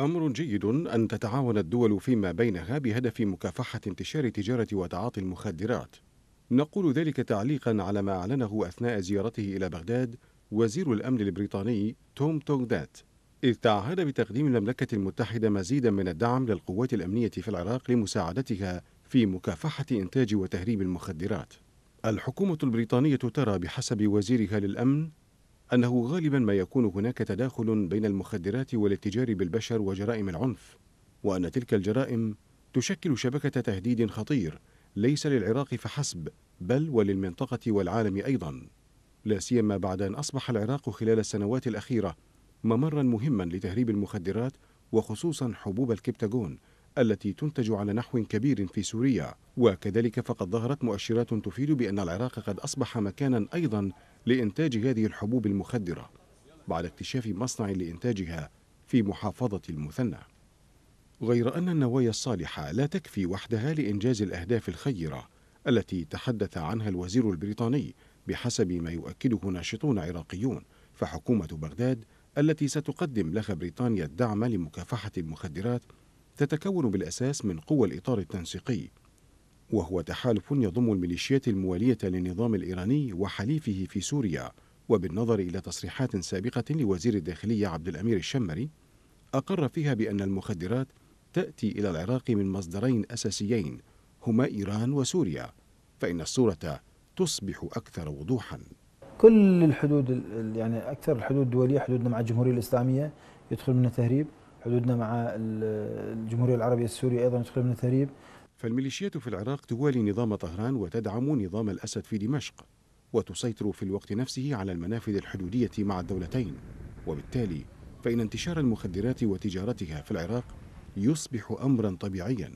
أمر جيد أن تتعاون الدول فيما بينها بهدف مكافحة انتشار تجارة وتعاطي المخدرات. نقول ذلك تعليقا على ما أعلنه أثناء زيارته إلى بغداد وزير الأمن البريطاني توم توغدات، إذ تعهد بتقديم المملكة المتحدة مزيدا من الدعم للقوات الأمنية في العراق لمساعدتها في مكافحة إنتاج وتهريب المخدرات. الحكومة البريطانية ترى بحسب وزيرها للأمن أنه غالبا ما يكون هناك تداخل بين المخدرات والاتجار بالبشر وجرائم العنف وأن تلك الجرائم تشكل شبكة تهديد خطير ليس للعراق فحسب بل وللمنطقة والعالم أيضا لا سيما بعد أن أصبح العراق خلال السنوات الأخيرة ممرا مهما لتهريب المخدرات وخصوصا حبوب الكبتاجون التي تنتج على نحو كبير في سوريا وكذلك فقد ظهرت مؤشرات تفيد بأن العراق قد أصبح مكانا أيضا لإنتاج هذه الحبوب المخدرة بعد اكتشاف مصنع لإنتاجها في محافظة المثنى غير أن النوايا الصالحة لا تكفي وحدها لإنجاز الأهداف الخيرة التي تحدث عنها الوزير البريطاني بحسب ما يؤكده ناشطون عراقيون فحكومة بغداد التي ستقدم لها بريطانيا الدعم لمكافحة المخدرات تتكون بالأساس من قوى الإطار التنسيقي وهو تحالف يضم الميليشيات الموالية للنظام الإيراني وحليفه في سوريا وبالنظر إلى تصريحات سابقة لوزير الداخلية عبد الأمير الشمري أقر فيها بأن المخدرات تأتي إلى العراق من مصدرين أساسيين هما إيران وسوريا فإن الصورة تصبح أكثر وضوحا كل الحدود يعني أكثر الحدود الدولية حدودنا مع الجمهورية الإسلامية يدخل منها تهريب حدودنا مع الجمهورية العربية السورية أيضا يدخل منها تهريب فالميليشيات في العراق توالي نظام طهران وتدعم نظام الأسد في دمشق وتسيطر في الوقت نفسه على المنافذ الحدودية مع الدولتين وبالتالي فإن انتشار المخدرات وتجارتها في العراق يصبح أمرا طبيعيا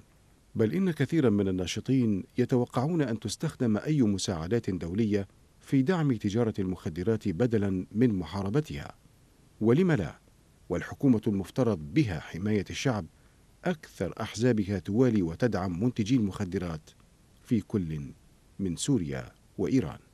بل إن كثيرا من الناشطين يتوقعون أن تستخدم أي مساعدات دولية في دعم تجارة المخدرات بدلا من محاربتها ولم لا والحكومة المفترض بها حماية الشعب أكثر أحزابها توالي وتدعم منتجي المخدرات في كل من سوريا وإيران